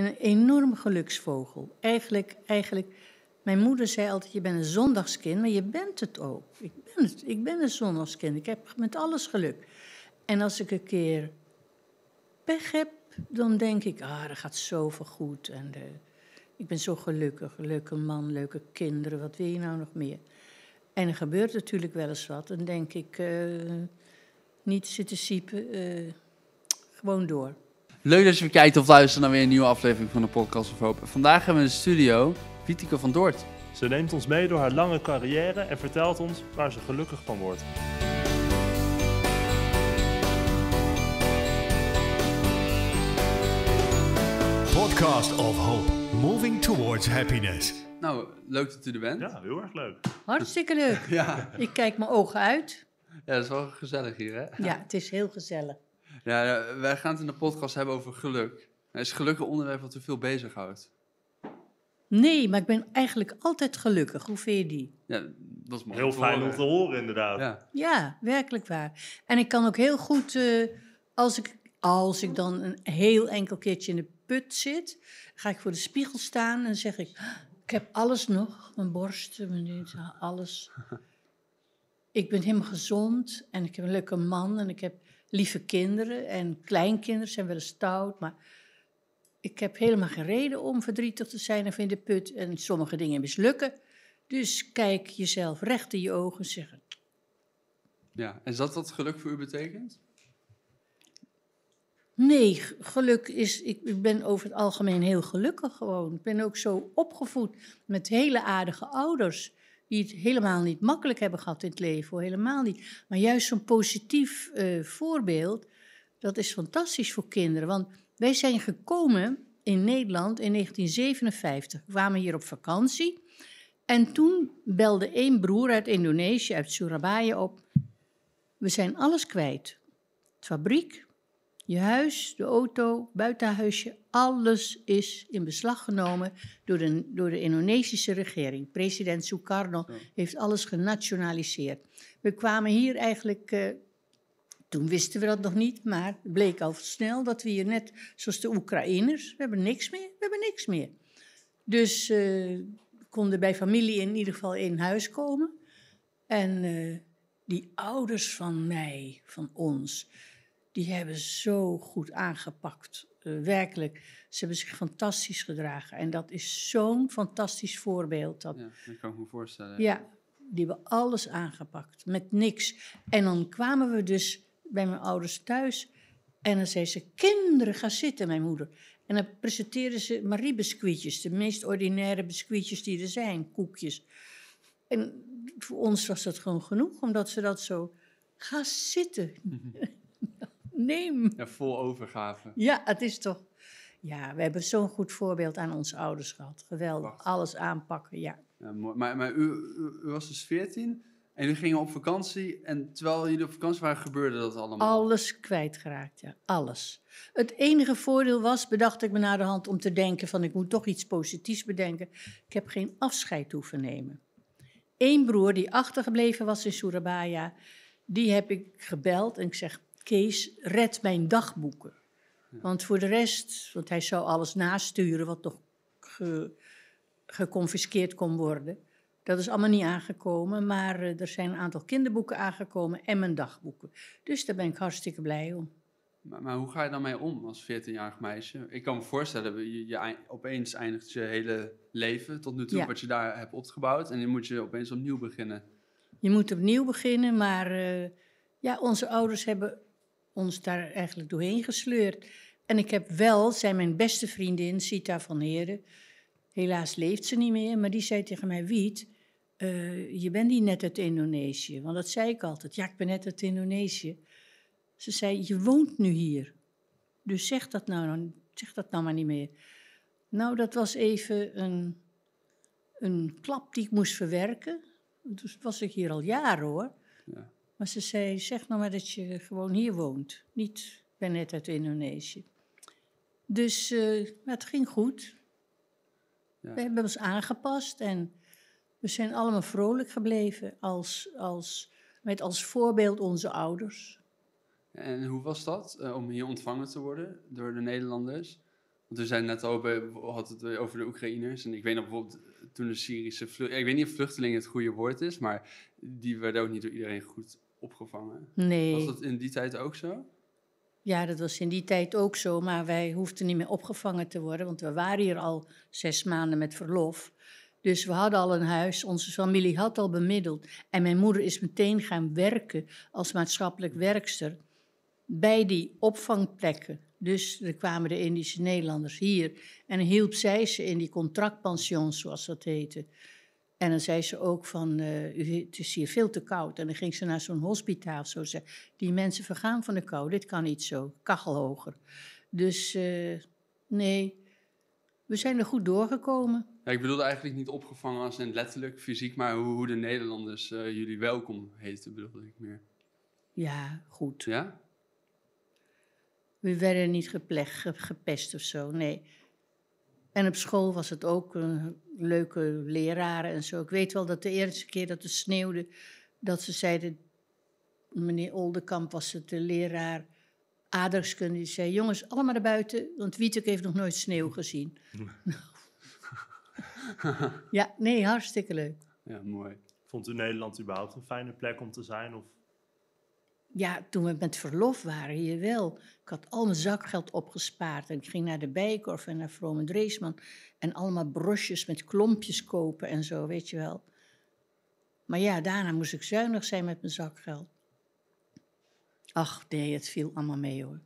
ben een enorm geluksvogel. Eigenlijk, eigenlijk, mijn moeder zei altijd, je bent een zondagskind, maar je bent het ook. Ik ben, het, ik ben een zondagskind, ik heb met alles geluk. En als ik een keer pech heb, dan denk ik, ah, dat gaat zoveel goed. En ik ben zo gelukkig, leuke man, leuke kinderen, wat wil je nou nog meer? En er gebeurt natuurlijk wel eens wat. Dan denk ik, uh, niet zitten siepen, eh, gewoon door. Leuk dat je weer kijkt of luistert naar weer een nieuwe aflevering van de Podcast of Hope. Vandaag hebben we in de studio Wietike van Doort. Ze neemt ons mee door haar lange carrière en vertelt ons waar ze gelukkig van wordt. Podcast of Hope, moving towards happiness. Nou, leuk dat u er bent. Ja, heel erg leuk. Hartstikke leuk. ja. Ik kijk mijn ogen uit. Ja, dat is wel gezellig hier, hè? Ja, het is heel gezellig. Ja, wij gaan het in de podcast hebben over geluk. Nou, is geluk een onderwerp wat u veel bezighoudt? Nee, maar ik ben eigenlijk altijd gelukkig. Hoe vind je die? Ja, dat is mooi. Heel fijn om te horen, inderdaad. Ja. ja. werkelijk waar. En ik kan ook heel goed, eh, als, ik, als ik dan een heel enkel keertje in de put zit, ga ik voor de spiegel staan en zeg ik: ah, Ik heb alles nog. Mijn borst, mijn alles. ik ben helemaal gezond en ik heb een leuke man en ik heb lieve kinderen en kleinkinderen zijn wel eens stout, maar ik heb helemaal geen reden om verdrietig te zijn of in de put en sommige dingen mislukken. Dus kijk jezelf recht in je ogen en zeg Ja, en is dat wat geluk voor u betekent? Nee, geluk is. Ik ben over het algemeen heel gelukkig gewoon. Ik ben ook zo opgevoed met hele aardige ouders die het helemaal niet makkelijk hebben gehad in het leven, helemaal niet. Maar juist zo'n positief eh, voorbeeld, dat is fantastisch voor kinderen. Want wij zijn gekomen in Nederland in 1957, we kwamen hier op vakantie. En toen belde één broer uit Indonesië, uit Surabaya, op. We zijn alles kwijt. fabriek, je huis, de auto, buitenhuisje, alles is in beslag genomen door de, door de Indonesische regering. President Sukarno heeft alles genationaliseerd. We kwamen hier eigenlijk, eh, toen wisten we dat nog niet, maar het bleek al snel dat we hier net, zoals de Oekraïners, we hebben niks meer, we hebben niks meer. Dus uh, konden bij familie in ieder geval in huis komen. En eh, die ouders van mij, van ons, die hebben zo goed aangepakt. Eh, werkelijk, ze hebben zich fantastisch gedragen. En dat is zo'n fantastisch voorbeeld. Dat, kan ik me voorstellen. Ja, die hebben alles aangepakt, met niks. En dan kwamen we dus bij mijn ouders thuis. En dan zei ze, kinderen, ga zitten, mijn moeder. En dan presenteerden ze Marie-biscuitjes, de meest ordinaire biscuitjes die er zijn, koekjes. En voor ons was dat gewoon genoeg, omdat ze dat zo... Ga zitten. neem. Ja, vol overgave. Ja, het is toch. Ja, we hebben zo'n goed voorbeeld aan onze ouders gehad. Geweldig. Alles aanpakken, ja. maar maar u, was dus 14 en u gingen op vakantie. En terwijl jullie op vakantie waren, gebeurde dat allemaal. Alles kwijtgeraakt, ja. Alles. Het enige voordeel was, bedacht ik me na de hand om te denken: van ik moet toch iets positiefs bedenken. Ik heb geen afscheid hoeven nemen. Eén broer die achtergebleven was in Surabaya, die heb ik gebeld en ik zeg: Kees, red mijn dagboeken. Want voor de rest, want hij zou alles nasturen wat nog ge, geconfiskeerd kon worden. Dat is allemaal niet aangekomen, maar eh, er zijn een aantal kinderboeken aangekomen en mijn dagboeken. Dus daar ben ik hartstikke blij om. Maar, maar hoe ga je dan mee om als 14-jarig meisje? Ik kan me voorstellen, je, je, opeens eindigt je hele leven tot nu toe wat je daar hebt opgebouwd. En dan moet je opeens opnieuw beginnen. Je moet opnieuw beginnen, maar eh, ja, onze ouders hebben ons daar eigenlijk doorheen gesleurd. En ik heb wel, zei mijn beste vriendin, Sita van Heren, helaas leeft ze niet meer, maar die zei tegen mij, Wiet, eh, je bent niet net uit Indonesië. Want dat zei ik altijd, ja, ik ben net uit Indonesië. Ze zei, je woont nu hier. Dus zeg dat nou, zeg dat nou maar niet meer. Nou, dat was even een, een klap die ik moest verwerken. Dus was ik hier al jaren hoor. Ja ze zei, zeg nou maar dat je gewoon hier woont. Niet, ik ben net uit Indonesië. Dus, eh, het ging goed. Ja. We hebben ons aangepast en we zijn allemaal vrolijk gebleven als, als, met als voorbeeld onze ouders. En hoe was dat eh, om hier ontvangen te worden door de Nederlanders? Want we zijn net al bij, had het over de Oekraïners. En ik weet nog bijvoorbeeld eh, toen de Syrische vluchtelingen. Ik weet niet of vluchteling het goede woord is, maar die werden ook niet door iedereen goed opgevangen. Nee. Was dat in die tijd ook zo? Ja, dat was in die tijd ook zo, maar wij hoefden niet meer opgevangen te worden, want we waren hier al zes maanden met verlof. Dus we hadden al een huis, onze familie had al bemiddeld. En mijn moeder is meteen gaan werken als maatschappelijk werkster bij die opvangplekken. Dus er kwamen de Indische Nederlanders hier en hielp zij ze in die contractpensions, zoals dat heette. En dan zei ze ook van, eh, het is hier veel te koud. En dan ging ze naar zo'n hospitaal zo. Ze, die mensen vergaan van de kou, dit kan niet zo, kachel hoger. Dus eh, nee, we zijn er goed doorgekomen. Ja, ik bedoelde eigenlijk niet opgevangen als in letterlijk fysiek, maar hoe, de Nederlanders eh, jullie welkom heten, bedoelde ik meer. Ja, goed. Ja? We werden niet geplecht, gepest of zo, nee. En op school was het ook uh, leuke leraren en zo. Ik weet wel dat de eerste keer dat het sneeuwde, dat ze zeiden, meneer Oldenkamp was het, de leraar aardrijkskunde, die zei, jongens, allemaal naar buiten, want Wietuk heeft nog nooit sneeuw gezien. ja, nee, hartstikke leuk. Ja, mooi. Vond u Nederland überhaupt een fijne plek om te zijn? Of ja, toen we met verlof waren hier wel. Ik had al mijn zakgeld opgespaard en ik ging naar de Bijkorf en naar Vrome Dreesman. En allemaal brosjes met klompjes kopen en zo, weet je wel. Maar ja, daarna moest ik zuinig zijn met mijn zakgeld. Ach nee, het viel allemaal mee hoor.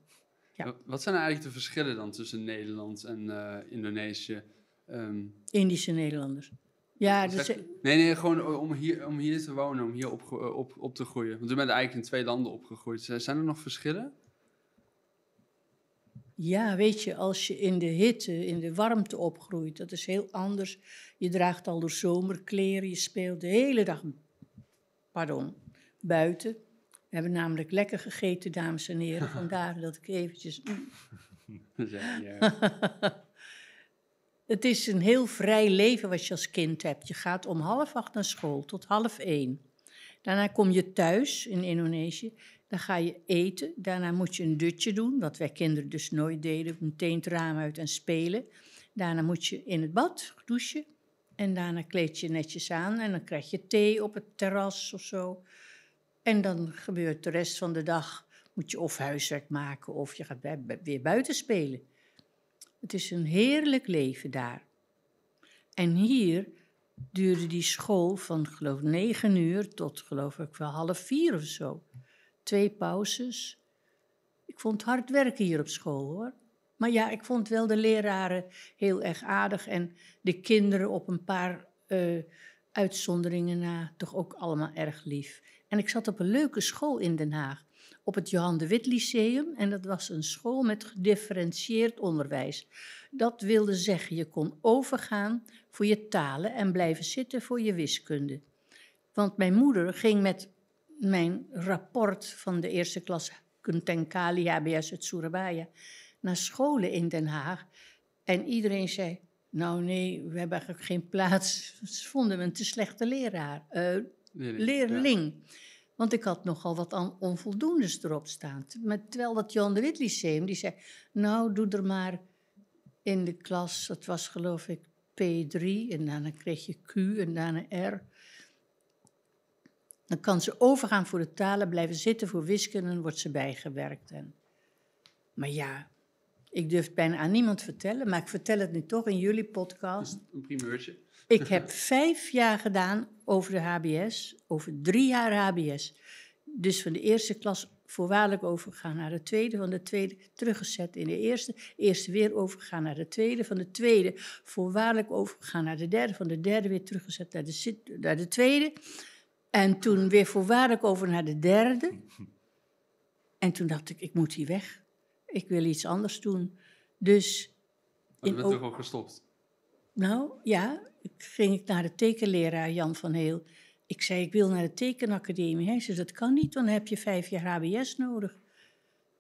Ja. Wat zijn nou eigenlijk de verschillen dan tussen Nederland en eh, Indonesië? Ehm, Indische Nederlanders. Ja, dus... Nee, nee, gewoon eh, om hier, om hier te wonen, om hier op, eh, op, op te groeien. Want we bent eigenlijk in twee landen opgegroeid. Zijn er nog verschillen? Ja, weet je, als je in de hitte, in de warmte opgroeit, dat is heel anders. Je draagt al door zomerkleren, je speelt de hele dag pardon, buiten. We hebben namelijk lekker gegeten, dames en heren. Vandaar dat ik eventjes... ja. Het is een heel vrij leven wat je als kind hebt. Je gaat om half acht naar school tot half één. Daarna kom je thuis in Indonesië. Dan ga je eten. Daarna moet je een dutje doen, wat wij kinderen dus nooit deden. Meteen het raam uit en spelen. Daarna moet je in het bad douchen. En daarna kleed je netjes aan en dan krijg je thee op het terras of zo. En dan gebeurt de rest van de dag, moet je of huiswerk maken of je gaat weer buiten spelen. Het is een heerlijk leven daar. En hier duurde die school van geloof negen uur tot geloof ik wel half vier of zo. Twee pauzes. Ik vond hard werken hier op school hoor. Maar ja, ik vond wel de leraren heel erg aardig en de kinderen op een paar eh, uitzonderingen na toch ook allemaal erg lief. En ik zat op een leuke school in Den Haag op het Johan de Wit Lyceum. En dat was een school met gedifferentieerd onderwijs. Dat wilde zeggen, je kon overgaan voor je talen en blijven zitten voor je wiskunde. Want mijn moeder ging met mijn rapport van de eerste klas Kuntenkali HBS het Surabaya naar scholen in Den Haag. En iedereen zei, nou nee, we hebben eigenlijk geen plaats. Ze vonden me een te slechte leraar, eh, leerling. Want ik had nogal wat onvoldoendes erop staan. terwijl dat Jan de Wit Lyceum, die zei... Nou, doe er maar in de klas, dat was geloof ik P3... en daarna kreeg je Q en daarna R. Dan kan ze overgaan voor de talen, blijven zitten voor wiskunde... en wordt ze bijgewerkt. En... Maar ja, ik durf het bijna aan niemand vertellen... maar ik vertel het nu toch in jullie podcast. Een primeurtje. Ik heb vijf jaar gedaan over de HBS, over drie jaar HBS. Dus van de eerste klas voorwaardelijk overgegaan naar de tweede, van de tweede teruggezet in de eerste, eerste weer overgegaan naar de tweede, van de tweede voorwaardelijk overgegaan naar de derde, van de derde weer teruggezet naar de, naar de tweede. En toen weer voorwaardelijk over naar de derde. En toen dacht ik, ik moet hier weg. Ik wil iets anders doen. Dus... Maar je bent toch al gestopt? Nou, ja, ging ik naar de tekenleraar Jan van Heel. Ik zei, ik wil naar de tekenacademie. Hij zei, dat kan niet, dan heb je vijf jaar HBS nodig.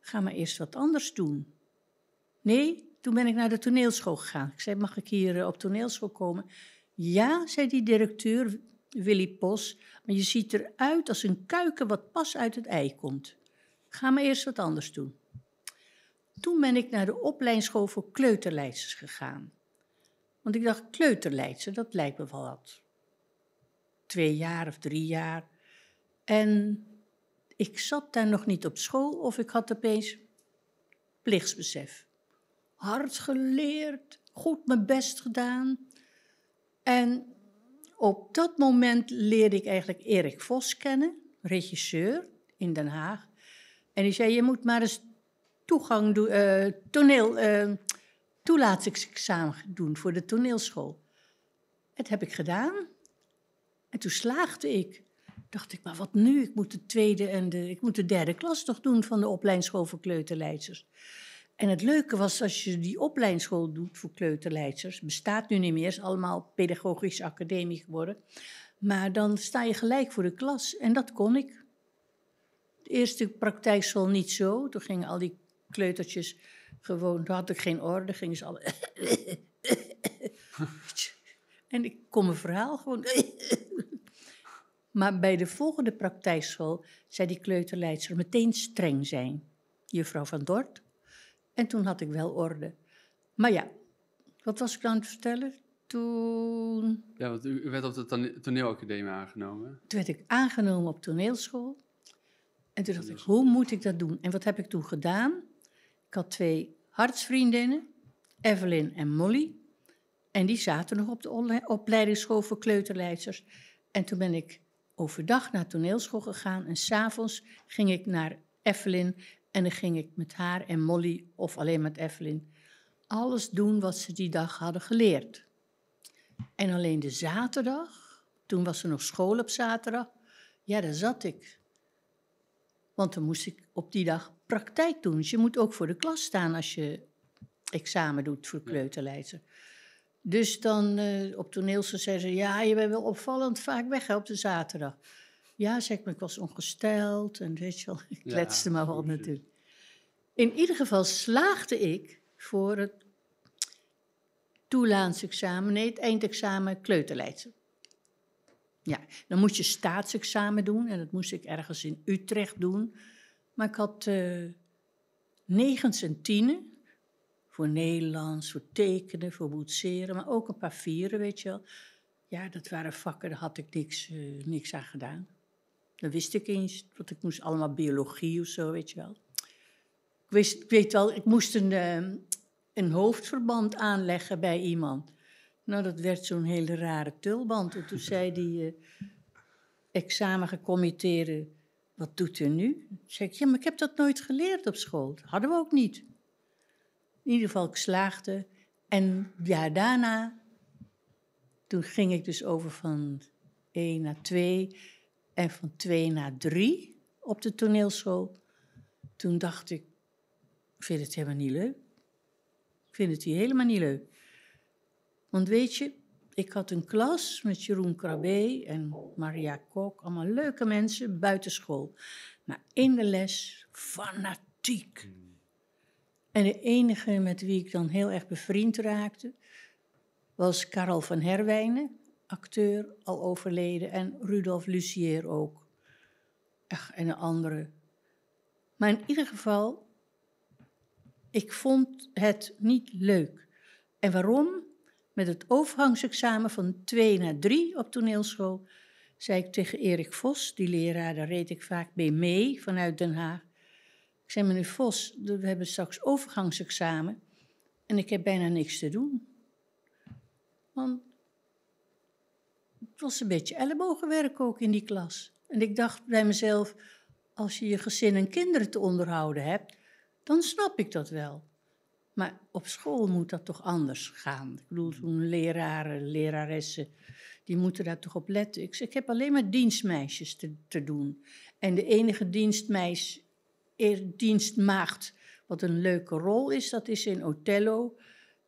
Ga maar eerst wat anders doen. Nee, toen ben ik naar de toneelschool gegaan. Ik zei, mag ik hier eh, op toneelschool komen? Ja, zei die directeur, Willy Pos, maar je ziet eruit als een kuiken wat pas uit het ei komt. Ga maar eerst wat anders doen. Toen ben ik naar de opleidingschool voor kleuterleiders gegaan. Want ik dacht, kleuterleidse, dat lijkt me wel wat. Twee jaar of drie jaar. En ik zat daar nog niet op school of ik had opeens plichtsbesef. Hard geleerd, goed mijn best gedaan. En op dat moment leerde ik eigenlijk Erik Vos kennen, regisseur in Den Haag. En die zei, je moet maar eens toegang doen, eh, toneel... Uh, toelatingsexamen doen voor de toneelschool. Het heb ik gedaan. En toen slaagde ik. Dacht ik, maar wat nu? Ik moet de tweede en de, ik moet de derde klas toch doen van de opleidingsschool voor kleuterleiders. En het leuke was, als je die opleidingsschool doet voor kleuterleiders bestaat nu niet meer, is allemaal pedagogisch academie geworden. Maar dan sta je gelijk voor de klas en dat kon ik. De eerste praktijkschool niet zo. Toen gingen al die kleutertjes gewoon, toen had ik geen orde, gingen ze alle... en ik kon mijn verhaal gewoon... maar bij de volgende praktijkschool zei die kleuterleidster meteen streng zijn. Juffrouw van Dort. En toen had ik wel orde. Maar ja, wat was ik aan het vertellen? Toen... Ja, want u werd op de toneelacademie aangenomen. Toen werd ik aangenomen op toneelschool. En toen dacht ik, hoe moet ik dat doen? En wat heb ik toen gedaan? Ik had twee hartsvriendinnen, Evelyn en Molly. En die zaten nog op de opleidingsschool voor kleuterleidsters. En toen ben ik overdag naar toneelschool gegaan. En s'avonds ging ik naar Evelyn. En dan ging ik met haar en Molly, of alleen met Evelyn, alles doen wat ze die dag hadden geleerd. En alleen de zaterdag, toen was er nog school op zaterdag, ja, daar zat ik. Want dan moest ik op die dag praktijk doen. Dus je moet ook voor de klas staan als je examen doet voor kleuterleidster. Dus dan eh, op toneel zei ze: Ja, je bent wel opvallend vaak weg op de zaterdag. Ja, zeg ik, maar ik was ongesteld en weet je wel, ik kletste maar wat natuurlijk. In ieder geval slaagde ik voor het toelaatsexamen, nee, het eindexamen kleuterleidsen. Ja, dan moest je staatsexamen doen en dat moest ik ergens in Utrecht doen. Maar ik had uh, negens en tienen. Voor Nederlands, voor tekenen, voor boetseren. Maar ook een paar vieren, weet je wel. Ja, dat waren vakken, daar had ik niks, eh, niks aan gedaan. Dan wist ik eens, want ik moest allemaal biologie of zo, weet je wel. Ik, wist, ik weet wel, ik moest een, ehm, een hoofdverband aanleggen bij iemand. Nou, dat werd zo'n hele rare tulband. En toen zei die uh, examengecommitteerde wat doet er nu? Zeg ik, ja, maar ik heb dat nooit geleerd op school. Dat hadden we ook niet. In ieder geval, ik slaagde. En ja, daarna, toen ging ik dus over van 1 naar 2 en van 2 naar 3 op de toneelschool. Toen dacht ik, ik vind het helemaal niet leuk. Ik vind het hier helemaal niet leuk. Want weet je, ik had een klas met Jeroen Krabbe en Maria Kok, allemaal leuke mensen buitenschool. Maar in de les fanatiek. En de enige met wie ik dan heel erg bevriend raakte, was Karel van Herwijnen, acteur, al overleden, en Rudolf Lucier ook. Ach, en een andere. Maar in ieder geval, ik vond het niet leuk. En waarom? met het overgangsexamen van 2 naar 3 op toneelschool, zei ik tegen Erik Vos, die leraar, daar reed ik vaak bij mee vanuit Den Haag. Ik zei, meneer Vos, we hebben straks overgangsexamen en ik heb bijna niks te doen. Want het was een beetje ellebogenwerk ook in die klas. En ik dacht bij mezelf, als je je gezin en kinderen te onderhouden hebt, dan snap ik dat wel. Maar op school moet dat toch anders gaan. Ik bedoel, toen mm. leraren, leraressen, die moeten daar toch op letten. Ik, ik heb alleen maar dienstmeisjes te, te doen. En de enige dienstmeis, dienstmaagd, wat een leuke rol is, dat is in Othello.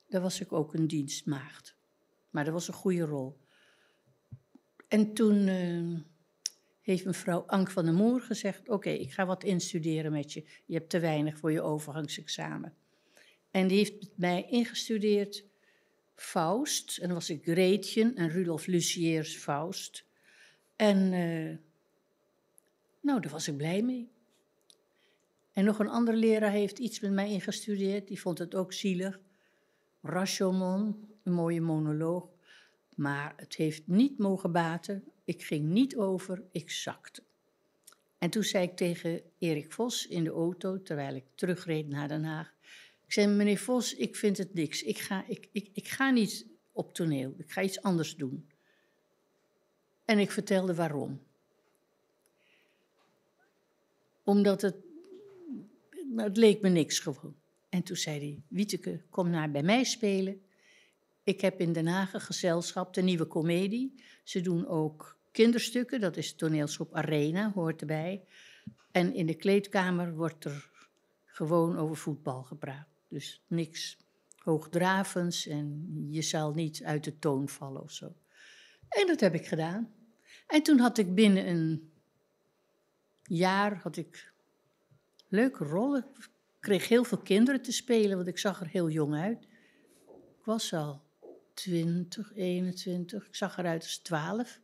Daar was ik ook een dienstmaagd. Maar dat was een goede rol. En toen eh, heeft mevrouw Ank van der Moer gezegd: Oké, ik ga wat instuderen met je. Je hebt te weinig voor je overgangsexamen. En die heeft mij ingestudeerd Faust. En dan was ik Gretchen en Rudolf Luciers Faust. En eh, nou, daar was ik blij mee. En nog een andere leraar heeft iets met mij ingestudeerd. Die vond het ook zielig. Rashomon, een mooie monoloog. Maar het heeft niet mogen baten. Ik ging niet over, ik zakte. En toen zei ik tegen Erik Vos in de auto, terwijl ik terugreed naar Den Haag. Ik zei, meneer Vos, ik vind het niks. Ik ga, ik, ik, ik ga niet op toneel. Ik ga iets anders doen. En ik vertelde waarom. Omdat het, nou, het leek me niks gewoon. En toen zei hij, Wieteke, kom naar bij mij spelen. Ik heb in Den Haag een gezelschap, de Nieuwe Comedie. Ze doen ook kinderstukken, dat is toneelschop Arena, hoort erbij. En in de kleedkamer wordt er gewoon over voetbal gepraat. Dus niks hoogdravends en je zal niet uit de toon vallen of zo. En dat heb ik gedaan. En toen had ik binnen een jaar had ik leuke rollen. Ik kreeg heel veel kinderen te spelen, want ik zag er heel jong uit. Ik was al 20, 21. Ik zag eruit als 12.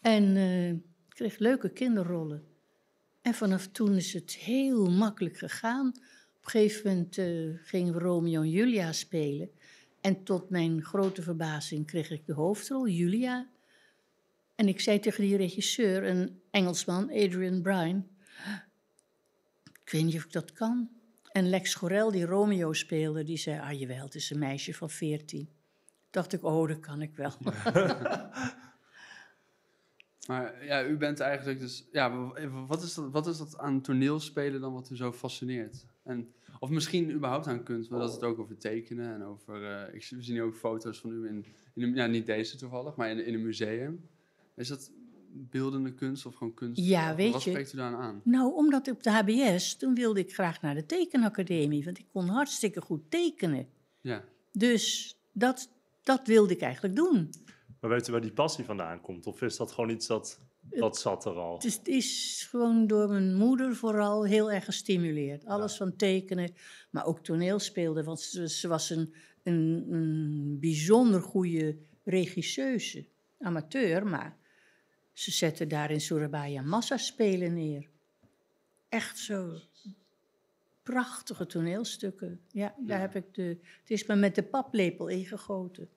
En eh, ik kreeg leuke kinderrollen. En vanaf toen is het heel makkelijk gegaan een gegeven moment uh, gingen we Romeo en Julia spelen. En tot mijn grote verbazing kreeg ik de hoofdrol, Julia. En ik zei tegen die regisseur, een Engelsman, Adrian Bryan... Ik weet niet of ik dat kan. En Lex Gorel, die Romeo speelde, die zei... Ah, jawel, het is een meisje van veertien. Dacht ik, oh, dat kan ik wel. Maar ja, u bent eigenlijk dus. Ja, wat is dat, wat is dat aan toneelspelen dan wat u zo fascineert? En, of misschien überhaupt aan kunst, want dat is oh. het ook over tekenen en over... Eh, ik, we zien ook foto's van u in, in een, niet deze toevallig, maar in, in een museum. Is dat beeldende kunst of gewoon kunst? Ja, weet Wat je. Wat spreekt u daar aan? Nou, omdat op de HBS, toen wilde ik graag naar de tekenacademie, want ik kon hartstikke goed tekenen. Ja. Dus dat, dat wilde ik eigenlijk doen. Maar weet u waar die passie vandaan komt? Of is dat gewoon iets dat dat zat er al. Het is, gewoon door mijn moeder vooral heel erg gestimuleerd. Alles van tekenen, maar ook toneel speelde. Want ze, was een, een, bijzonder goede regisseuse. Amateur, maar ze zette daar in Surabaya massaspelen neer. Echt zo prachtige toneelstukken. Ja, daar heb ik de... Het is me met de paplepel ingegoten.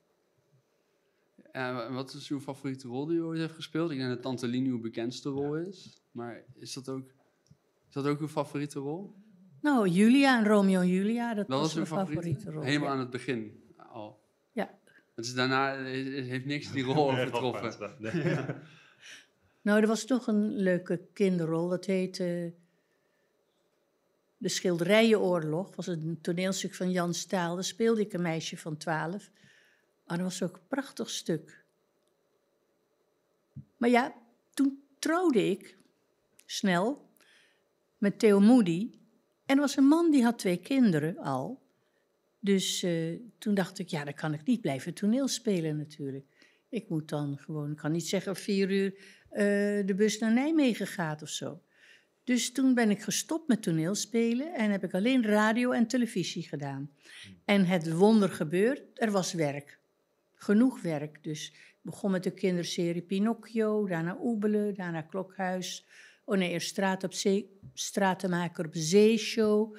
Eh, wat is uw favoriete rol die u ooit heeft gespeeld? Ik denk dat Tante Lien uw bekendste rol is. Maar is dat ook, is dat ook uw favoriete rol? Nou, Julia en Romeo en Julia, dat, was uw favoriete, rol. Helemaal aan het begin al. Ja. Dus daarna heeft niks die rol overtroffen. nou, er was toch een leuke kinderrol. Dat heette uh, De Schilderijenoorlog. was een toneelstuk van Jan Staal. Daar speelde ik een meisje van twaalf. Maar ah, dat was ook een prachtig stuk. Maar ja, toen trouwde ik snel met Theo Moody. En er was een man die had twee kinderen al. Dus eh, toen dacht ik, ja, dan kan ik niet blijven toneelspelen natuurlijk. Ik moet dan gewoon, ik kan niet zeggen vier uur eh, de bus naar Nijmegen gaat of zo. Dus toen ben ik gestopt met toneelspelen en heb ik alleen radio en televisie gedaan. En het wonder gebeurt, er was werk genoeg werk. Dus ik begon met de kinderserie Pinocchio, daarna Oebelen, daarna Klokhuis. Oh nee, eerst straat op zee, Stratenmaker op Zeeshow.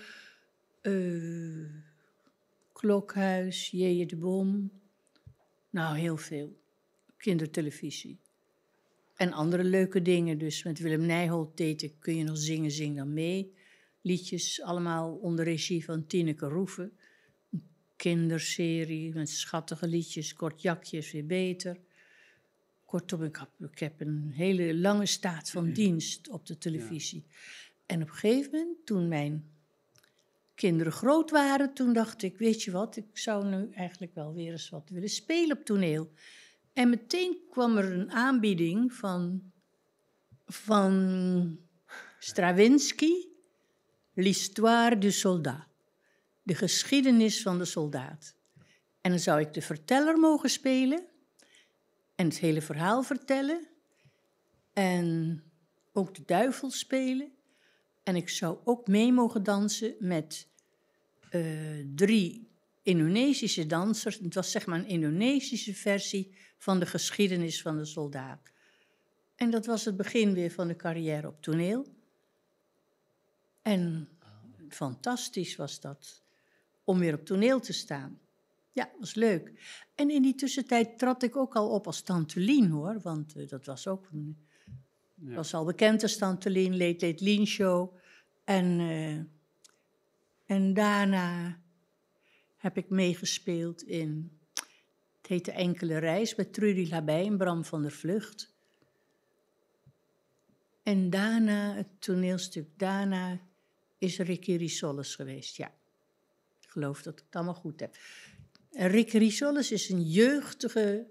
Uh, eh, Klokhuis, Jeje de Bom. Nou, heel veel. Kindertelevisie. En andere leuke dingen. Dus met Willem Nijholt deed ik Kun je nog zingen, zing dan mee. Liedjes, allemaal onder regie van Tineke Roeven kinderserie met schattige liedjes, kort jakjes weer beter. Kortom, ik, ik heb een hele lange staat van dienst op de televisie. En op een gegeven moment, toen mijn kinderen groot waren, toen dacht ik, weet je wat, ik zou nu eigenlijk wel weer eens wat willen spelen op toneel. En meteen kwam er een aanbieding van, van Stravinsky, L'Histoire du Soldat de geschiedenis van de soldaat. En dan zou ik de verteller mogen spelen en het hele verhaal vertellen en ook de duivel spelen. En ik zou ook mee mogen dansen met eh, drie Indonesische dansers. Het was zeg maar een Indonesische versie van de geschiedenis van de soldaat. En dat was het begin weer van de carrière op toneel. En fantastisch was dat om weer op toneel te staan. Ja, was leuk. En in die tussentijd trad ik ook al op als Lien hoor, want eh, dat was ook een, ja. was al bekend als Tantulien, leed Late Lien Show. En, eh, en daarna heb ik meegespeeld in, het heette Enkele Reis, met Trudy Labij en Bram van der Vlucht. En daarna, het toneelstuk daarna, is Ricky Solis geweest, ja geloof dat ik het allemaal goed heb. Rick Risoles is een jeugdige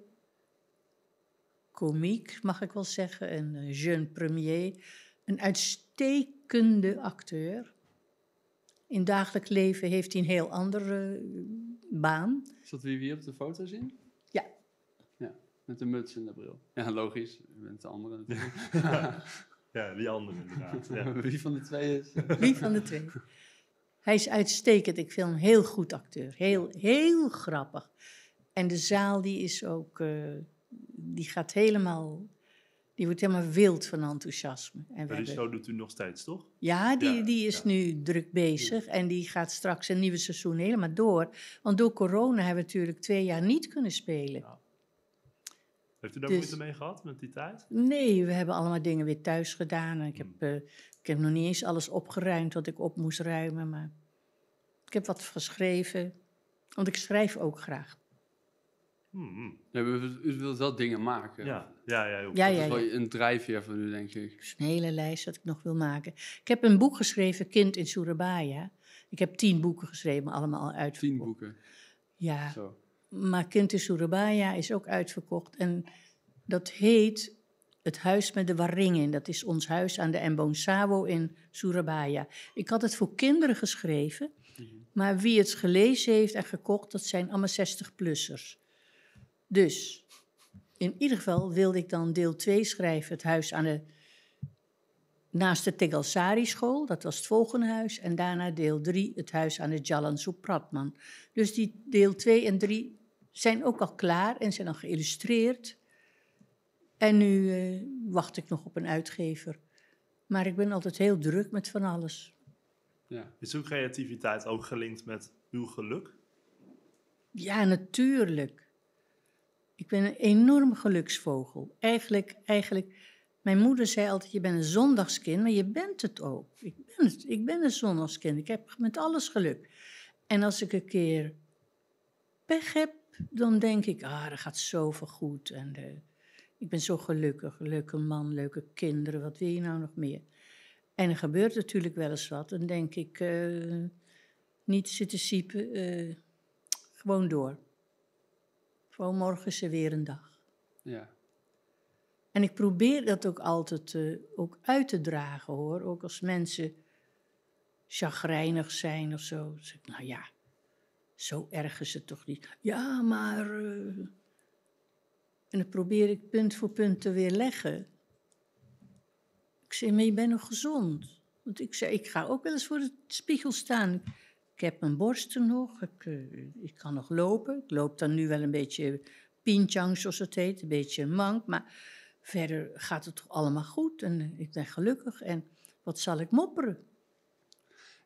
komiek, mag ik wel zeggen, een eh, jeune premier, een uitstekende acteur. In dagelijks leven heeft hij een heel andere eh, baan. Is dat wie op de foto zien? Ja. Ja, met de muts en de bril. Ja, logisch, met de andere natuurlijk. ja, die andere inderdaad. Ja. Wie van de twee is? Wie van de twee. Hij is uitstekend. Ik vind hem heel goed acteur. Heel, heel grappig. En de zaal die is ook, eh, die gaat helemaal, die wordt helemaal wild van enthousiasme. En maar die doet u nog steeds, toch? Ja, die, die is nu druk bezig en die gaat straks een nieuwe seizoen helemaal door. Want door corona hebben we natuurlijk twee jaar niet kunnen spelen. Nou. Heeft u daar dus- moeite mee gehad met die tijd? Nee, we hebben allemaal dingen weer thuis gedaan. En ik, hmm. heb, eh, ik heb nog niet eens alles opgeruimd wat ik op moest ruimen, maar... Ik heb wat geschreven, want ik schrijf ook graag. Hmm. Ja, u wilt wel dingen maken. Ja, ja, ja, ja, Dat is wel een drijfveer van u, denk ik. is een hele lijst dat ik nog wil maken. Ik heb een boek geschreven, Kind in Surabaya. Ik heb tien boeken geschreven, allemaal uitverkocht. Tien boeken? Ja. Zo. Maar Kind in Surabaya is ook uitverkocht. En dat heet Het Huis met de in. Dat is ons huis aan de Mbonsawo in Surabaya. Ik had het voor kinderen geschreven. Maar wie het gelezen heeft en gekocht, dat zijn allemaal 60-plussers. Dus in ieder geval wilde ik dan deel 2 schrijven, het huis aan de, naast de Tegalsari-school, dat was het volgende huis. En daarna deel 3, het huis aan de Jalan Supratman. Dus die deel 2 en 3 zijn ook al klaar en zijn al geïllustreerd. En nu eh, wacht ik nog op een uitgever. Maar ik ben altijd heel druk met van alles. Ja. Is uw creativiteit ook gelinkt met uw geluk? Ja, natuurlijk. Ik ben een enorm geluksvogel. Eigenlijk, eigenlijk, mijn moeder zei altijd: Je bent een zondagskind, maar je bent het ook. Ik ben, het, ik ben een zondagskind. Ik heb met alles geluk. En als ik een keer pech heb, dan denk ik: Ah, er gaat zoveel goed. En de, eh, ik ben zo gelukkig. Leuke man, leuke kinderen. Wat wil je nou nog meer? En er gebeurt natuurlijk wel eens wat. Dan denk ik, eh, niet zitten siepen, eh, gewoon door. Gewoon morgen is er weer een dag. Ja. En ik probeer dat ook altijd eh, ook uit te dragen hoor. Ook als mensen chagrijnig zijn of zo. Dan zeg ik, nou ja, zo erg is het toch niet. Ja, maar. En dan probeer ik punt voor punt te weerleggen. Ik zei, maar je bent nog gezond. Want ik zei, ik ga ook wel eens voor de spiegel staan. Ik heb mijn borsten nog, ik, eh, ik kan nog lopen. Ik loop dan nu wel een beetje pinchang, zoals het heet, een beetje mank. Maar verder gaat het toch allemaal goed en eh, ik ben gelukkig. En wat zal ik mopperen?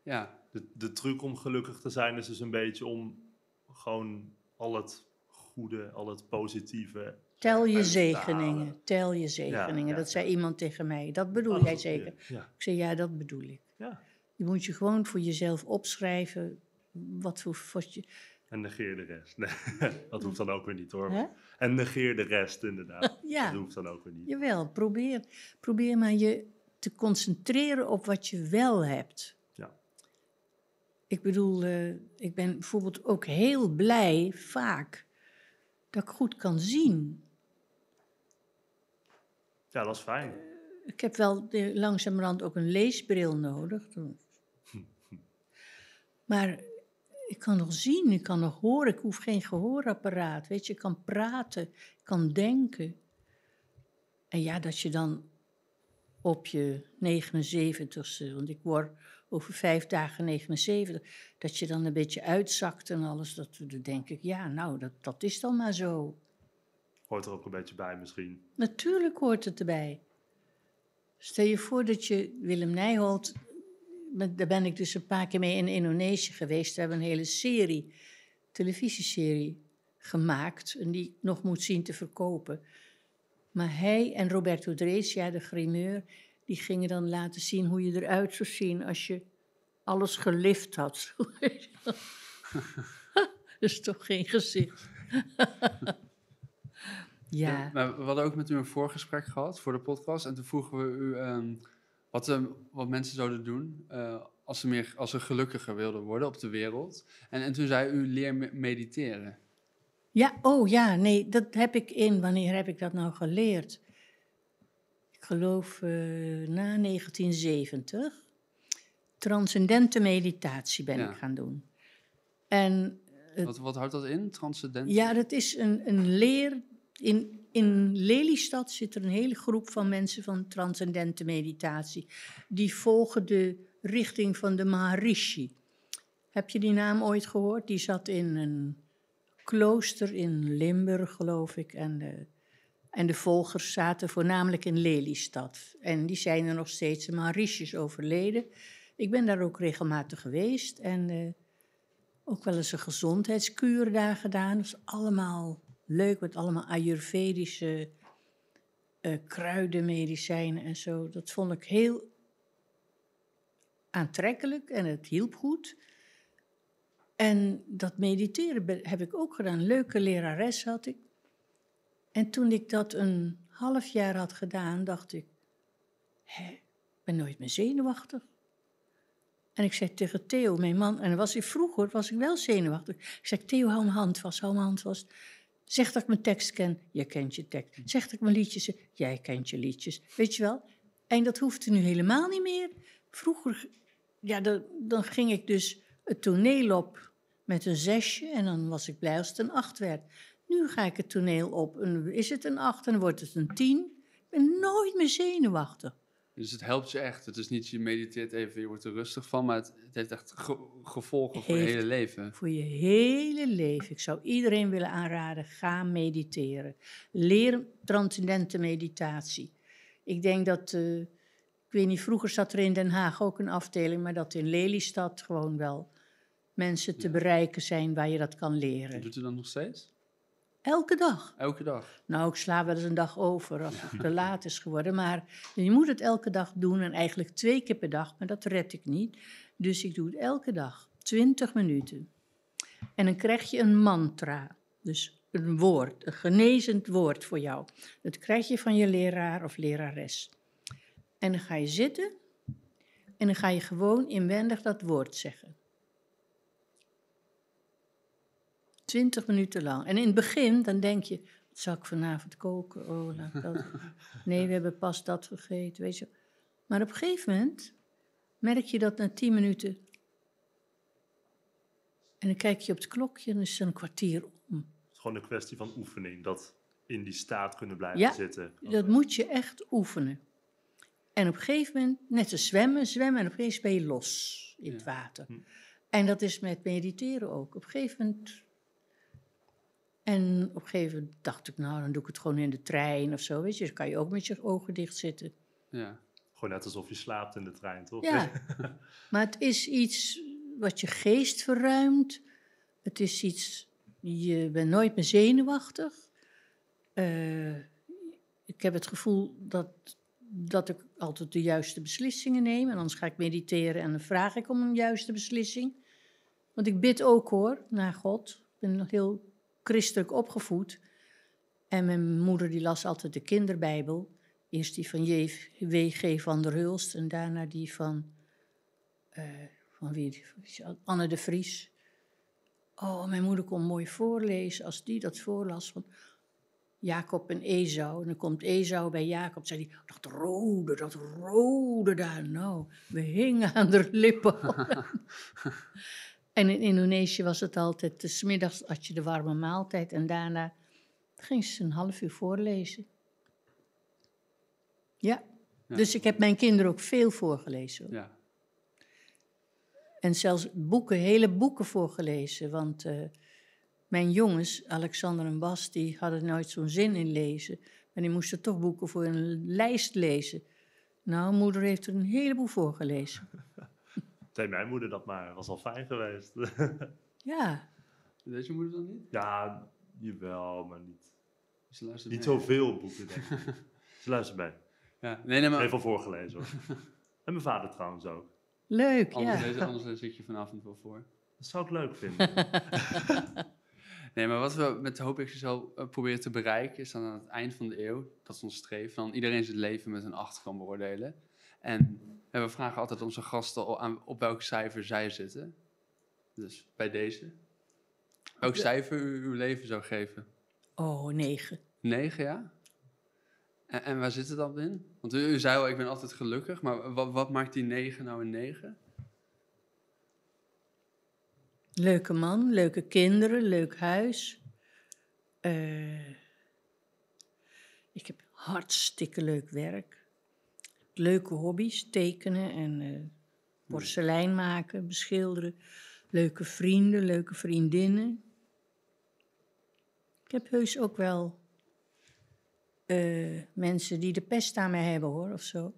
Ja, de, de truc om gelukkig te zijn is dus een beetje om gewoon al het goede, al het positieve Tel je zegeningen, tel je zegeningen. dat zei iemand tegen mij. Dat bedoel jij zeker? Ik zei, ja, dat bedoel ik. Je moet je gewoon voor jezelf opschrijven wat voor... je... En negeer de rest. dat hoeft dan ook weer niet hoor. En negeer de rest inderdaad. ja. Dat hoeft dan ook weer niet. Jawel, probeer, probeer maar je te concentreren op wat je wel hebt. Ja. Ik bedoel, eh, ik ben bijvoorbeeld ook heel blij vaak dat ik goed kan zien. Ja, dat is fijn. Eh, ik heb wel langzamerhand ook een leesbril nodig. Maar ik kan nog zien, ik kan nog horen, ik hoef geen gehoorapparaat. Weet je, ik kan praten, ik kan denken. En ja, dat je dan op je 79ste, want ik word over vijf dagen 79, dat je dan een beetje uitzakt en alles, dat, dat denk ik, ja, nou, dat, dat is dan maar zo hoort er ook een beetje bij misschien. Natuurlijk hoort het erbij. Stel je voor dat je Willem Nijholt, daar ben ik dus een paar keer mee in Indonesië geweest. We hebben een hele serie, televisieserie gemaakt en die ik nog moet zien te verkopen. Maar hij en Roberto Dresia, de grimeur, die gingen dan laten zien hoe je eruit zou zien als je alles gelift had. dat is toch geen gezicht. Ja. we hadden ook met u een voorgesprek gehad voor de podcast. En toen vroegen we u ehm, wat, ehm, wat mensen zouden doen eh, als, ze meer, als ze gelukkiger wilden worden op de wereld. En, en toen zei u leer mediteren. Ja, oh ja, nee, dat heb ik in. Wanneer heb ik dat nou geleerd? Ik geloof eh, na 1970. Transcendente meditatie ben ik gaan doen. En, eh, wat, wat houdt dat in, transcendente? Ja, dat is een, een leer in, in Lelystad zit er een hele groep van mensen van transcendente meditatie. Die volgen de richting van de Maharishi. Heb je die naam ooit gehoord? Die zat in een klooster in Limburg, geloof ik. En de, en de volgers zaten voornamelijk in Lelystad. En die zijn er nog steeds. De Maharishi overleden. Ik ben daar ook regelmatig geweest. En eh, ook wel eens een gezondheidskuur daar gedaan. Dat is allemaal leuk met allemaal Ayurvedische eh, kruidenmedicijnen en zo. Dat vond ik heel aantrekkelijk en het hielp goed. En dat mediteren heb ik ook gedaan. leuke lerares had ik. En toen ik dat een half jaar had gedaan, dacht ik: ik ben nooit meer zenuwachtig. En ik zei tegen Theo, mijn man, en was ik, vroeger was ik wel zenuwachtig. Ik zei: Theo, hou mijn hand vast, hou mijn hand vast. Zeg dat ik mijn tekst ken, je kent je tekst. Zeg dat ik mijn liedjes, jij kent je liedjes. Weet je wel? En dat hoeft er nu helemaal niet meer. Vroeger, ja, dan, dan ging ik dus het toneel op met een zesje en dan was ik blij als het een acht werd. Nu ga ik het toneel op en is het een acht en wordt het een tien. Ik ben nooit meer zenuwachtig. Dus het helpt je echt. Het is niet je mediteert even, je wordt er rustig van, maar het, het heeft echt gevolgen voor je hele leven. Voor je hele leven. Ik zou iedereen willen aanraden, ga mediteren. Leer transcendente meditatie. Ik denk dat, eh, ik weet niet, vroeger zat er in Den Haag ook een afdeling, maar dat in Lelystad gewoon wel mensen te bereiken zijn waar je dat kan leren. En doet u dat nog steeds? Elke dag. Elke dag. Nou, ik sla wel eens een dag over als het te laat is geworden. Maar je moet het elke dag doen en eigenlijk twee keer per dag, maar dat red ik niet. Dus ik doe het elke dag, 20 minuten. En dan krijg je een mantra. Dus een woord, een genezend woord voor jou. Dat krijg je van je leraar of lerares. En dan ga je zitten en dan ga je gewoon inwendig dat woord zeggen. twintig minuten lang. En in het begin, dan denk je, wat zal ik vanavond koken? Oh, laat dat. Nee, we hebben pas dat vergeten weet je. Maar op een gegeven moment merk je dat na tien minuten... En dan kijk je op het klokje en dan is het een kwartier om. Het is gewoon een kwestie van oefening, dat in die staat kunnen blijven zitten. dat moet je echt oefenen. En op een gegeven moment, net als zwemmen, zwemmen en op een gegeven ben je los in het water. Hm. En dat is met mediteren ook. Op een gegeven moment en op een gegeven moment dacht ik, nou, dan doe ik het gewoon in de trein of zo, weet je. Dan dus kan je ook met je ogen dicht zitten. Ja, gewoon net alsof je slaapt in de trein, toch? Ja, maar het is iets wat je geest verruimt. Het is iets, je bent nooit meer zenuwachtig. Eh, ik heb het gevoel dat, dat ik altijd de juiste beslissingen neem. En anders ga ik mediteren en dan vraag ik om een juiste beslissing. Want ik bid ook hoor, naar God. Ik ben nog heel christelijk opgevoed. En mijn moeder die las altijd de kinderbijbel. Eerst die van W.G. van der Hulst en daarna die van, eh, van wie? Anne de Vries. Oh, mijn moeder kon mooi voorlezen. Als die dat voorlas van Jacob en Esau. En dan komt Esau bij Jacob. Zei die: dat rode, dat rode daar. Nou, we hingen aan de lippen. En in Indonesië was het altijd, de eh, smiddags had je de warme maaltijd en daarna ging ze een half uur voorlezen. Ja. Dus ik heb mijn kinderen ook veel voorgelezen. Ja. En zelfs boeken, hele boeken voorgelezen. Want eh, mijn jongens, Alexander en Bas, die hadden nooit zo'n zin in lezen. Maar die moesten toch boeken voor een lijst lezen. Nou, moeder heeft er een heleboel voorgelezen. Zei mijn moeder dat maar, was al fijn geweest. ja. Weet je moeder dat niet? Ja, jawel, maar niet. Ze luistert niet zoveel boeken, denk ik. Ze luistert bij. Ja, nee, maar... Even al voorgelezen hoor. en mijn vader trouwens ook. Leuk, anders ja. anders zit je vanavond wel voor. Dat zou ik leuk vinden. nee, maar wat we met Hoop zo eh, proberen te bereiken... is dan aan het eind van de eeuw, dat is ons streven... dan iedereen zijn leven met een acht kan beoordelen... En, we vragen altijd onze gasten op welk cijfer zij zitten. Dus bij deze. Welk cijfer u uw leven zou geven? Oh, negen. Negen, ja? En, en waar zit het dan in? Want u, zei al, ik ben altijd gelukkig, maar wat, wat maakt die negen nou een negen? Leuke man, leuke kinderen, leuk huis. Eh, ik heb hartstikke leuk werk leuke hobby's, tekenen en uh, porselein maken, beschilderen. Leuke vrienden, leuke vriendinnen. Ik heb heus ook wel eh, mensen die de pest aan mij hebben hoor, of zo.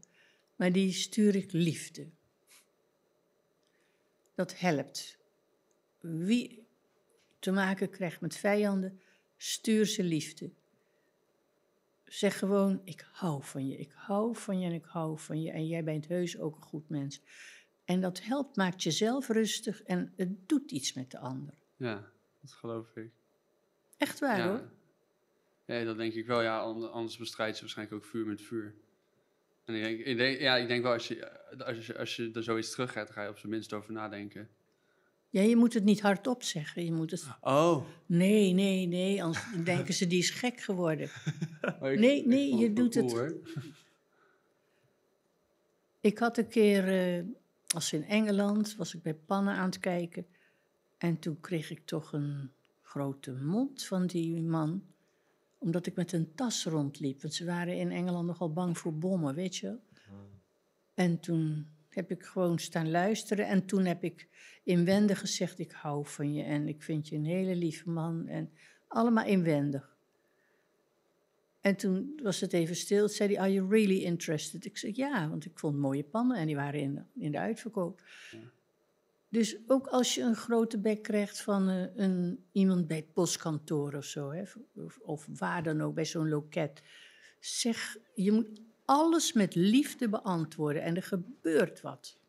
Maar die stuur ik liefde. Dat helpt. Wie te maken krijgt met vijanden, stuur ze liefde zeg gewoon, ik hou van je, ik hou van je en ik hou van je. En jij bent heus ook een goed mens. En dat helpt, maakt jezelf rustig en het doet iets met de ander. Ja, dat geloof ik. Echt waar hoor. Ja, dat denk ik wel. Ja, anders bestrijdt ze waarschijnlijk ook vuur met vuur. En ik denk, ja, ik denk wel, als je, eh, als, je, als je er zoiets terug gaat, ga je op zijn minst over nadenken. Ja, je moet het niet hardop zeggen. Je moet het... Ah, oh. Nee, nee, nee. Anders denken ze, die is gek geworden. nee, nee, je doet het. Ik had een keer, eh, als in Engeland, was ik bij pannen aan het kijken. En toen kreeg ik toch een grote mond van die man. Omdat ik met een tas rondliep. Want ze waren in Engeland nogal bang voor bommen, weet je. En toen heb ik gewoon staan luisteren. En toen heb ik inwendig gezegd: Ik hou van je en ik vind je een hele lieve man. En allemaal inwendig. En toen was het even stil. zei hij: Are you really interested? Ik zei: Ja, want ik vond mooie pannen en die waren in de, in de uitverkoop. Dus ook als je een grote bek krijgt van een, eh, een iemand bij het postkantoor of zo, hè, of, of waar dan ook, bij zo'n loket. Zeg, je moet alles met liefde beantwoorden en er gebeurt wat.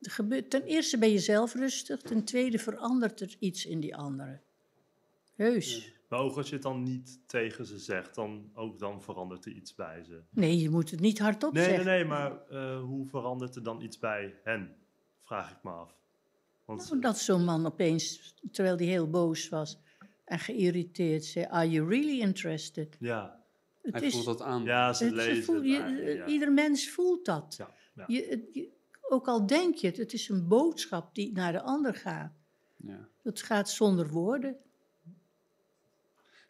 Er gebeurt, ten eerste ben je zelf rustig, ten tweede verandert er iets in die anderen. Heus. Maar ook als je het dan niet tegen ze zegt, dan, ook dan verandert er iets bij ze. Nee, je moet het niet hardop zeggen. Nee, nee, maar eh, hoe verandert er dan iets bij hen? Vraag ik me af. Want... Nou, dat zo'n man opeens, terwijl hij heel boos was en geïrriteerd, zei: Are you really interested? Ja. Het Hij voelt dat aan. Ja, ze je, eh, Ieder mens voelt dat. Ja, Je, ook al denk je het, het is een boodschap die naar de ander gaat. Dat gaat zonder woorden.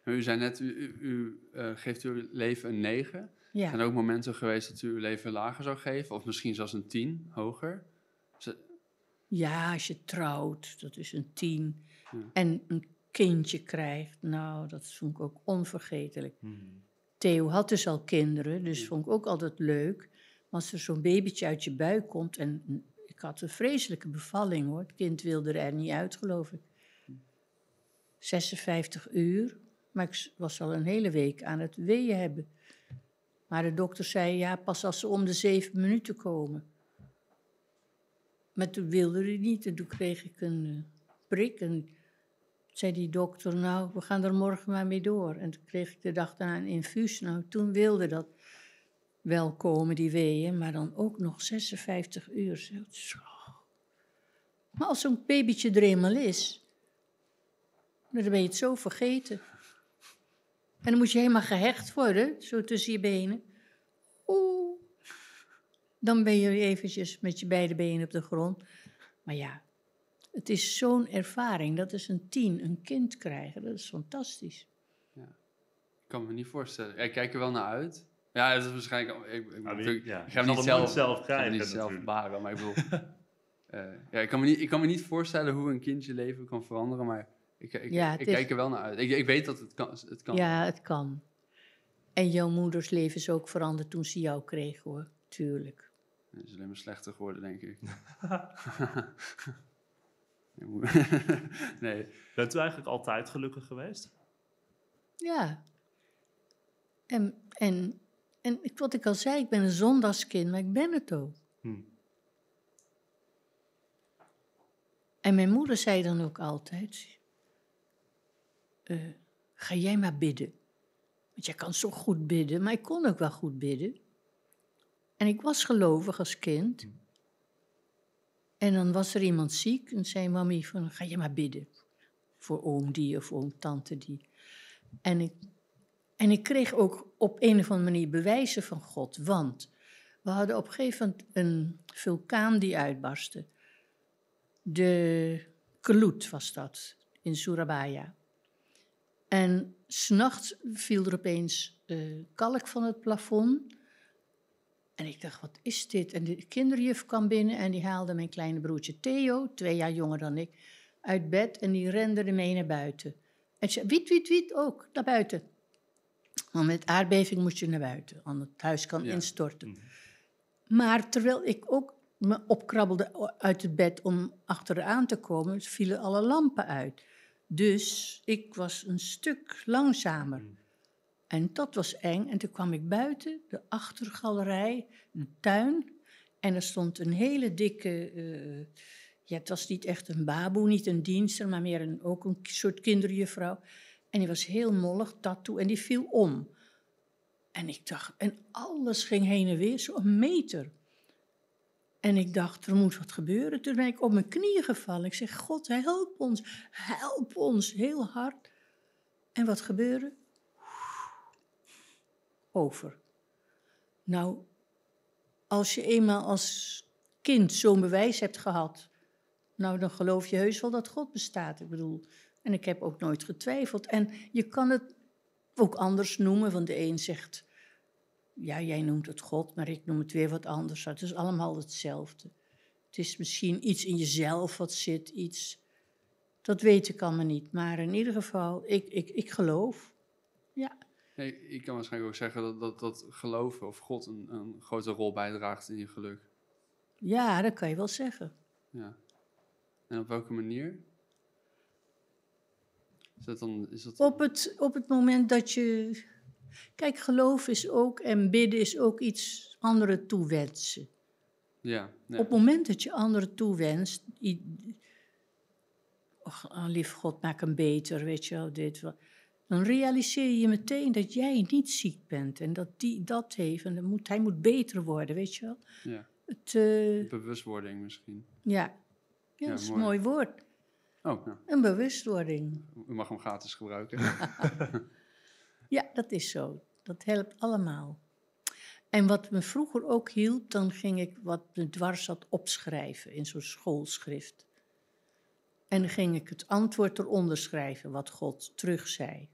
U zei net, u, eh, geeft uw leven een 9. Ja. Zijn er ook momenten geweest dat u uw leven lager zou geven? Of misschien zelfs een 10, hoger? Ja, als je trouwt, dat is een 10. En een kindje krijgt, nou, dat vond ik ook onvergetelijk. Hmm. Theo had dus al kinderen, dus vond ik ook altijd leuk. Maar als er zo'n babytje uit je buik komt, en ik had een vreselijke bevalling hoor, het kind wilde er niet uit, geloof ik. 56 uur, maar ik was al een hele week aan het weeën hebben. Maar de dokter zei, ja, pas als ze om de zeven minuten komen. Maar toen wilde hij niet en toen kreeg ik een eh, prik. En zei die dokter, nou, we gaan er morgen maar mee door. En toen kreeg ik de dag daarna een infuus. Nou, toen wilde dat wel komen, die weeën, maar dan ook nog 56 uur. Maar als zo'n babytje er eenmaal is, dan ben je het zo vergeten. En dan moet je helemaal gehecht worden, zo tussen je benen. Oeh. Dan ben je eventjes met je beide benen op de grond. Maar ja, het is zo'n ervaring. Dat is een tien, een kind krijgen. Dat is fantastisch. Ja. Ik kan me niet voorstellen. Ik kijk er wel naar uit. Ja, dat is waarschijnlijk... Ik, ik, nog wie, ja. ik ga niet zelf, zelf krijgen. niet zelf baren, maar ik bedoel... uh, ja, ik, kan me niet, ik kan me niet voorstellen hoe een kindje leven kan veranderen, maar ik, ik, ik kijk er wel naar uit. Ik, ik weet dat het kan, het kan. Ja, het kan. En jouw moeders leven is ook veranderd toen ze jou kreeg, hoor. Tuurlijk. Het is alleen maar slechter geworden, denk ik. nee. Bent u eigenlijk altijd gelukkig geweest? Ja. En, en, en wat ik al zei, ik ben een zondagskind, maar ik ben het ook. Hm. En mijn moeder zei dan ook altijd: eh, Ga jij maar bidden. Want jij kan zo goed bidden, maar ik kon ook wel goed bidden. En ik was gelovig als kind. Hm. En dan was er iemand ziek en zei mamie van, ga je maar bidden. Voor oom die of oom tante die. En ik, en ik kreeg ook op een of andere manier bewijzen van God. Want we hadden op een gegeven moment een vulkaan die uitbarstte. De Kelut was dat, in Surabaya. En s'nachts viel er opeens uh, kalk van het plafond. En ik dacht, wat is dit? En de kinderjuf kwam binnen en die haalde mijn kleine broertje Theo, twee jaar jonger dan ik, uit bed en die rende mee naar buiten. En ze wiet, wiet, wiet ook, naar buiten. Want met aardbeving moet je naar buiten, anders het huis kan instorten. Mhm. Maar terwijl ik ook me opkrabbelde uit het bed om achteraan te komen, vielen alle lampen uit. Dus ik was een stuk langzamer. Mhm. En dat was eng. En toen kwam ik buiten, de achtergalerij, een tuin. En er stond een hele dikke. Uh, ja, het was niet echt een baboe, niet een dienster, maar meer een, ook een soort kinderjuffrouw. En die was heel mollig, tattoo, en die viel om. En ik dacht, en alles ging heen en weer, zo'n meter. En ik dacht, er moet wat gebeuren. Toen ben ik op mijn knieën gevallen. Ik zeg, God, help ons, help ons, heel hard. En wat gebeurde? over. Nou, als je eenmaal als kind zo'n bewijs hebt gehad, nou dan geloof je heus wel dat God bestaat. Ik bedoel, en ik heb ook nooit getwijfeld. En je kan het ook anders noemen, want de een zegt, ja, jij noemt het God, maar ik noem het weer wat anders. Het is allemaal hetzelfde. Het is misschien iets in jezelf wat zit, iets. Dat weet ik allemaal niet. Maar in ieder geval, ik, ik, ik geloof. Ja. Nee, ik kan waarschijnlijk ook zeggen dat, dat, dat geloven of God een, een grote rol bijdraagt in je geluk. Ja, dat kan je wel zeggen. Ja. En op welke manier? Is dat dan, is dat Op, het, op het moment dat je. Kijk, geloof is ook en bidden is ook iets anderen toewensen. Ja, Op het moment dat je anderen toewenst. Och, lief God, maak hem beter, weet je wel. Dit, dan realiseer je meteen dat jij niet ziek bent en dat die dat heeft en dat moet, hij moet beter worden, weet je wel. Ja. Het, eh, bewustwording misschien. Ja, ja, dat is mooi. een mooi woord. Oh, Een bewustwording. U mag hem gratis gebruiken. ja, dat is zo. Dat helpt allemaal. En wat me vroeger ook hielp, dan ging ik wat me dwars zat opschrijven in zo'n schoolschrift. En dan ging ik het antwoord eronder schrijven wat God terug zei.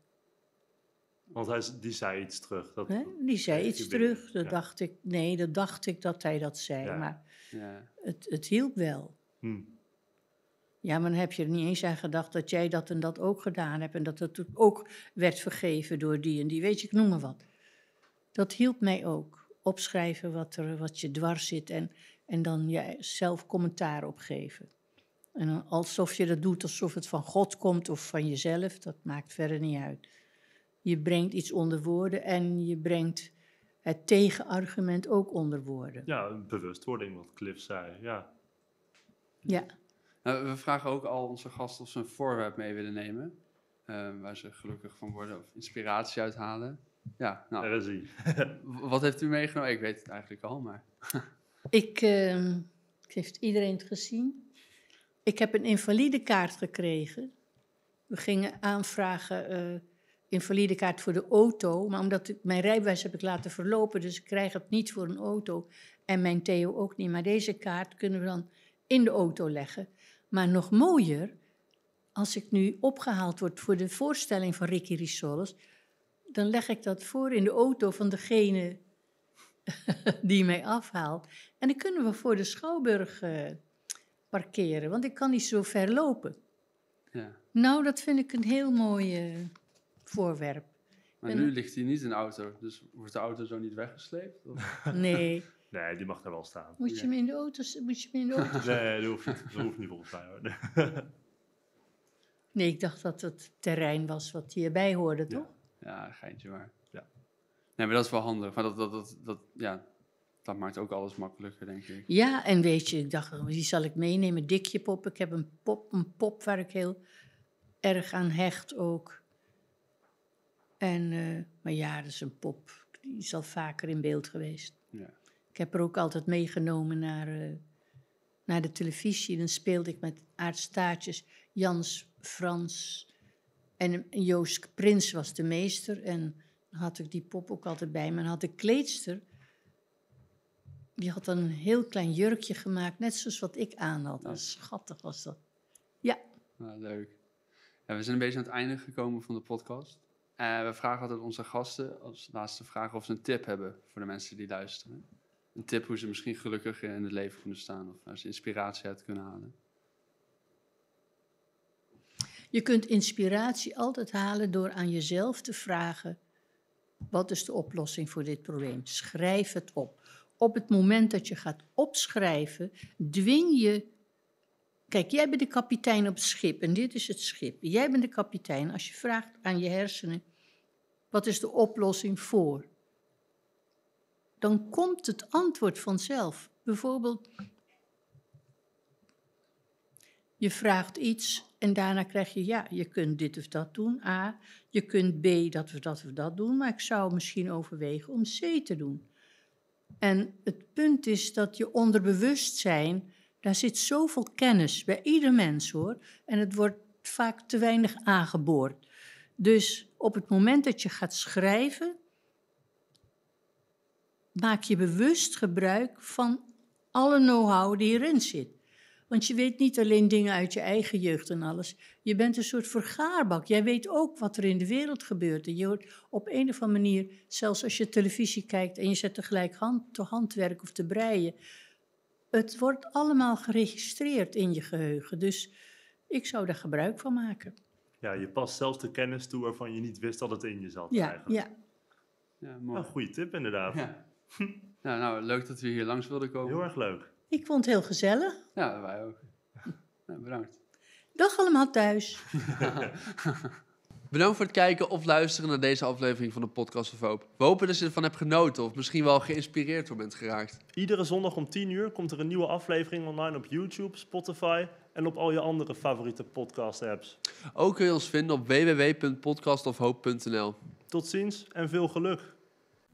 Want hij, die zei iets terug. Dat, Die zei iets terug. Dat dacht ik, nee, dat dacht ik dat hij dat zei. Maar ja. Het, het hielp wel. Hm. Ja, maar dan heb je er niet eens aan gedacht dat jij dat en dat ook gedaan hebt. En dat het ook werd vergeven door die en die. Weet je, ik noem maar wat. Dat hielp mij ook. Opschrijven wat, er, wat je dwars zit en, en dan jezelf zelf commentaar opgeven. En alsof je dat doet alsof het van God komt of van jezelf, dat maakt verder niet uit. Je brengt iets onder woorden en je brengt het tegenargument ook onder woorden. Ja, een bewustwording, wat Cliff zei. Ja. ja. Nou, we vragen ook al onze gasten of ze een voorwerp mee willen nemen. Ehm, waar ze gelukkig van worden of inspiratie uithalen. Ja, nou. Daar is hij. wat heeft u meegenomen? Ik weet het eigenlijk al, maar. ik, uh, heeft iedereen het gezien? Ik heb een invalidekaart gekregen. We gingen aanvragen. Eh, invalide kaart voor de auto. Maar omdat ik, mijn rijbewijs heb ik laten verlopen, dus ik krijg het niet voor een auto. En mijn Theo ook niet. Maar deze kaart kunnen we dan in de auto leggen. Maar nog mooier, als ik nu opgehaald word voor de voorstelling van Ricky Rissoles, dan leg ik dat voor in de auto van degene die mij afhaalt. En dan kunnen we voor de Schouwburg eh, parkeren, want ik kan niet zo ver lopen. Ja. Nou, dat vind ik een heel mooie. Eh, voorwerp. Maar nu ligt hij niet in de auto, dus wordt de auto zo niet weggesleept? Nee. nee, die mag daar wel staan. Moet je hem in de auto, moet je in de Nee, dat hoeft niet, dat hoeft niet volgens mij hoor. nee, ik dacht dat het terrein was wat hierbij hoorde, toch? Ja, geintje maar. Ja. Nee, maar dat is wel handig. Maar dat, dat, dat, dat, ja, dat maakt ook alles makkelijker, denk ik. Ja, en weet je, ik dacht, oh, die zal ik meenemen. Dikje pop. Ik heb een pop, een pop waar ik heel erg aan hecht ook. En, uh, maar ja, dat is een pop. Die is al vaker in beeld geweest. Ja. Ik heb haar ook altijd meegenomen naar, eh, naar de televisie. Dan speelde ik met aardstaartjes Jans, Frans en Joost Prins was de meester. En dan had ik die pop ook altijd bij me. had de kleedster, die had dan een heel klein jurkje gemaakt, net zoals wat ik aan had. Ja. Schattig was dat. Ja. Nou, leuk. Ja, we zijn een beetje aan het einde gekomen van de podcast. Eh, we vragen altijd onze gasten als laatste vraag of ze een tip hebben voor de mensen die luisteren. Een tip hoe ze misschien gelukkiger in het leven kunnen staan of waar ze inspiratie uit kunnen halen. Je kunt inspiratie altijd halen door aan jezelf te vragen: wat is de oplossing voor dit probleem? Schrijf het op. Op het moment dat je gaat opschrijven, dwing je. Kijk, jij bent de kapitein op het schip en dit is het schip. Jij bent de kapitein. Als je vraagt aan je hersenen: wat is de oplossing voor? Dan komt het antwoord vanzelf. Bijvoorbeeld, je vraagt iets en daarna krijg je ja, je kunt dit of dat doen, A. Je kunt B, dat of dat of dat doen, maar ik zou misschien overwegen om C te doen. En het punt is dat je onderbewustzijn, daar zit zoveel kennis bij ieder mens hoor, en het wordt vaak te weinig aangeboord. Dus op het moment dat je gaat schrijven, maak je bewust gebruik van alle know-how die erin zit. Want je weet niet alleen dingen uit je eigen jeugd en alles. Je bent een soort vergaarbak. Jij weet ook wat er in de wereld gebeurt. En je hoort op een of andere manier, zelfs als je televisie kijkt en je zet tegelijk hand, te handwerk of te breien. Het wordt allemaal geregistreerd in je geheugen. Dus ik zou daar gebruik van maken. Ja, je past zelfs de kennis toe waarvan je niet wist dat het in je zat. Ja, ja. ja mooi. Nou, goede tip inderdaad. Ja. nou, nou, leuk dat we hier langs wilden komen. Heel erg leuk. Ik vond het heel gezellig. Ja, wij ook. Nou, bedankt. Dag allemaal thuis. Bedankt voor het kijken of luisteren naar deze aflevering van de Podcast van Hoop. We hopen dat je ervan hebt genoten of misschien wel geïnspireerd door bent geraakt. Iedere zondag om 10 uur komt er een nieuwe aflevering online op YouTube, Spotify en op al je andere favoriete podcast-apps. Ook kun je ons vinden op www.podcastofhoop.nl. Tot ziens en veel geluk.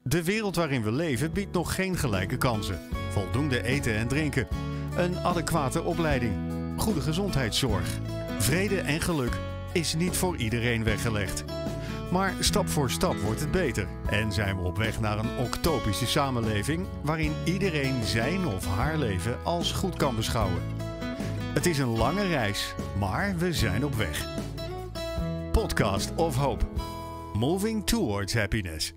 De wereld waarin we leven biedt nog geen gelijke kansen. Voldoende eten en drinken. Een adequate opleiding. Goede gezondheidszorg. Vrede en geluk is niet voor iedereen weggelegd. Maar stap voor stap wordt het beter en zijn we op weg naar een octopische samenleving waarin iedereen zijn of haar leven als goed kan beschouwen. Het is een lange reis, maar we zijn op weg. Podcast of Hope. Moving towards happiness.